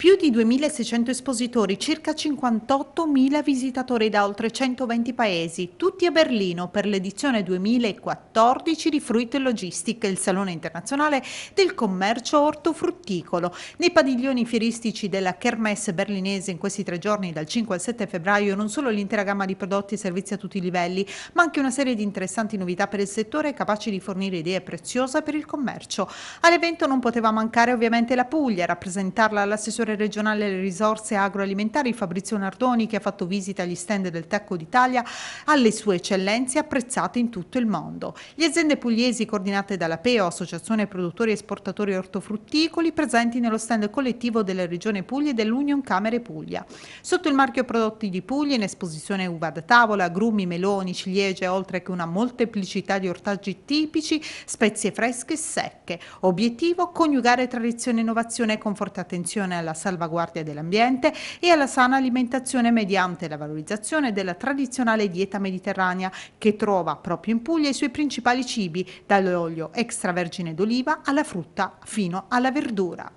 Più di 2.600 espositori, circa 58.000 visitatori da oltre 120 paesi, tutti a Berlino per l'edizione 2014 di Fruit Logistic, il Salone Internazionale del Commercio Ortofrutticolo. Nei padiglioni fieristici della Kermesse berlinese in questi tre giorni, dal 5 al 7 febbraio, non solo l'intera gamma di prodotti e servizi a tutti i livelli, ma anche una serie di interessanti novità per il settore capaci di fornire idee preziose per il commercio. All'evento non poteva mancare ovviamente la Puglia, rappresentarla all'assessore regionale alle risorse agroalimentari Fabrizio Nardoni che ha fatto visita agli stand del Tecco d'Italia alle sue eccellenze apprezzate in tutto il mondo. Le aziende pugliesi coordinate dalla PEO, Associazione Produttori e Esportatori Ortofrutticoli, presenti nello stand collettivo della Regione Puglia e dell'Union Camere Puglia. Sotto il marchio Prodotti di Puglia in esposizione uva da tavola, agrumi, meloni, ciliegie, oltre che una molteplicità di ortaggi tipici, spezie fresche e secche. Obiettivo? Coniugare tradizione e innovazione con forte attenzione alla salvaguardia dell'ambiente e alla sana alimentazione mediante la valorizzazione della tradizionale dieta mediterranea che trova proprio in Puglia i suoi principali cibi, dall'olio extravergine d'oliva alla frutta fino alla verdura.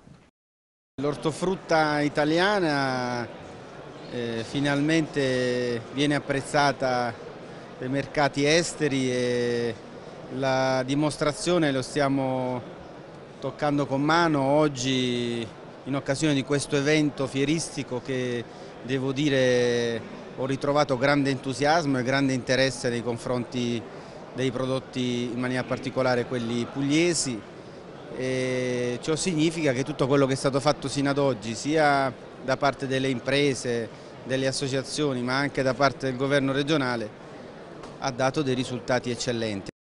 L'ortofrutta italiana eh, finalmente viene apprezzata dai mercati esteri e la dimostrazione lo stiamo toccando con mano oggi in occasione di questo evento fieristico che devo dire ho ritrovato grande entusiasmo e grande interesse nei confronti dei prodotti, in maniera particolare quelli pugliesi. E ciò significa che tutto quello che è stato fatto sino ad oggi, sia da parte delle imprese, delle associazioni, ma anche da parte del governo regionale, ha dato dei risultati eccellenti.